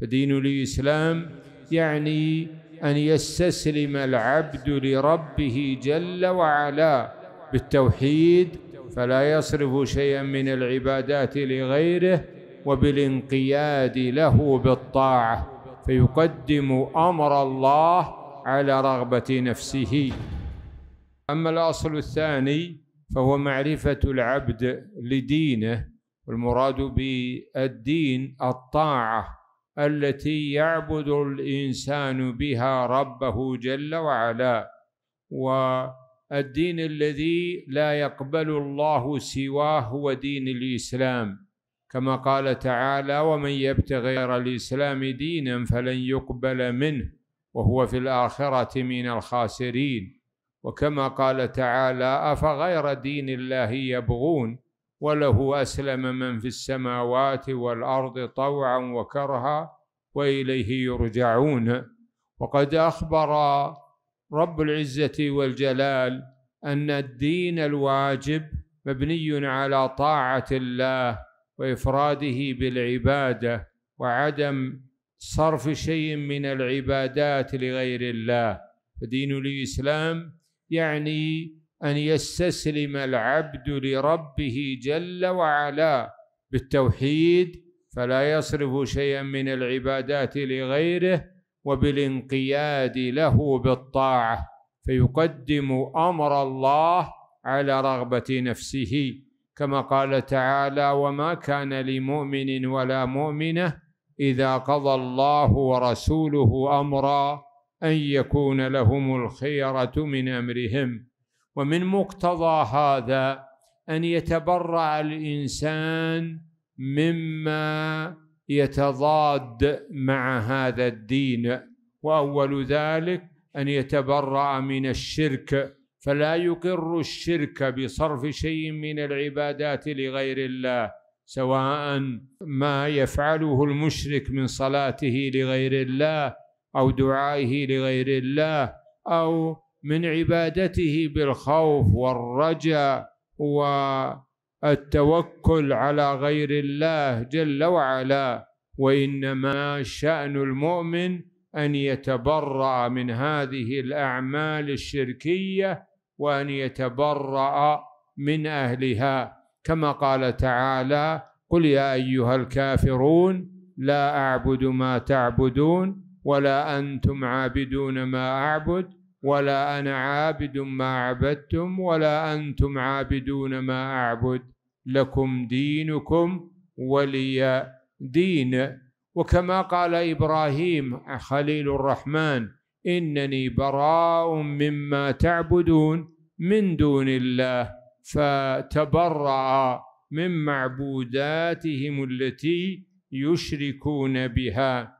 فدين الإسلام يعني أن يستسلم العبد لربه جل وعلا بالتوحيد فلا يصرف شيئا من العبادات لغيره وبالانقياد له بالطاعة فيقدم أمر الله على رغبة نفسه أما الأصل الثاني فهو معرفة العبد لدينه والمراد بالدين الطاعة التي يعبد الانسان بها ربه جل وعلا والدين الذي لا يقبل الله سواه هو دين الاسلام كما قال تعالى ومن يبتغي غير الاسلام دينا فلن يقبل منه وهو في الاخره من الخاسرين وكما قال تعالى افغير دين الله يبغون وله أسلم من في السماوات والأرض طوعا وكرها وإليه يرجعون وقد أخبر رب العزة والجلال أن الدين الواجب مبني على طاعة الله وإفراده بالعبادة وعدم صرف شيء من العبادات لغير الله فدين الإسلام يعني ان يستسلم العبد لربه جل وعلا بالتوحيد فلا يصرف شيئا من العبادات لغيره وبالانقياد له بالطاعه فيقدم امر الله على رغبه نفسه كما قال تعالى وما كان لمؤمن ولا مؤمنه اذا قضى الله ورسوله امرا ان يكون لهم الخيره من امرهم ومن مقتضى هذا ان يتبرع الانسان مما يتضاد مع هذا الدين واول ذلك ان يتبرع من الشرك فلا يقر الشرك بصرف شيء من العبادات لغير الله سواء ما يفعله المشرك من صلاته لغير الله او دعائه لغير الله او من عبادته بالخوف والرجاء والتوكل على غير الله جل وعلا وانما شان المؤمن ان يتبرا من هذه الاعمال الشركيه وان يتبرا من اهلها كما قال تعالى قل يا ايها الكافرون لا اعبد ما تعبدون ولا انتم عابدون ما اعبد ولا انا عابد ما عبدتم ولا انتم عابدون ما اعبد لكم دينكم ولي دين وكما قال ابراهيم خليل الرحمن انني براء مما تعبدون من دون الله فتبرأ من معبوداتهم التي يشركون بها